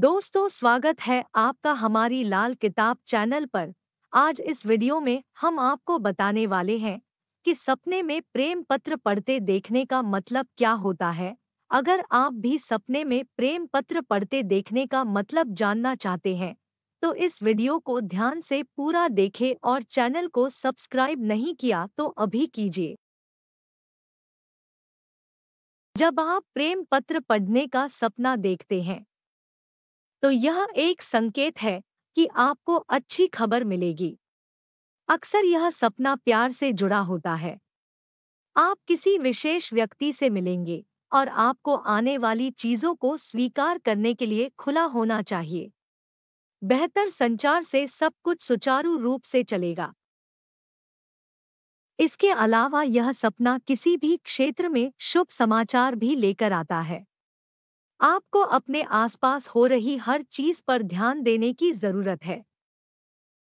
दोस्तों स्वागत है आपका हमारी लाल किताब चैनल पर आज इस वीडियो में हम आपको बताने वाले हैं कि सपने में प्रेम पत्र पढ़ते देखने का मतलब क्या होता है अगर आप भी सपने में प्रेम पत्र पढ़ते देखने का मतलब जानना चाहते हैं तो इस वीडियो को ध्यान से पूरा देखें और चैनल को सब्सक्राइब नहीं किया तो अभी कीजिए जब आप प्रेम पत्र पढ़ने का सपना देखते हैं तो यह एक संकेत है कि आपको अच्छी खबर मिलेगी अक्सर यह सपना प्यार से जुड़ा होता है आप किसी विशेष व्यक्ति से मिलेंगे और आपको आने वाली चीजों को स्वीकार करने के लिए खुला होना चाहिए बेहतर संचार से सब कुछ सुचारू रूप से चलेगा इसके अलावा यह सपना किसी भी क्षेत्र में शुभ समाचार भी लेकर आता है आपको अपने आसपास हो रही हर चीज पर ध्यान देने की जरूरत है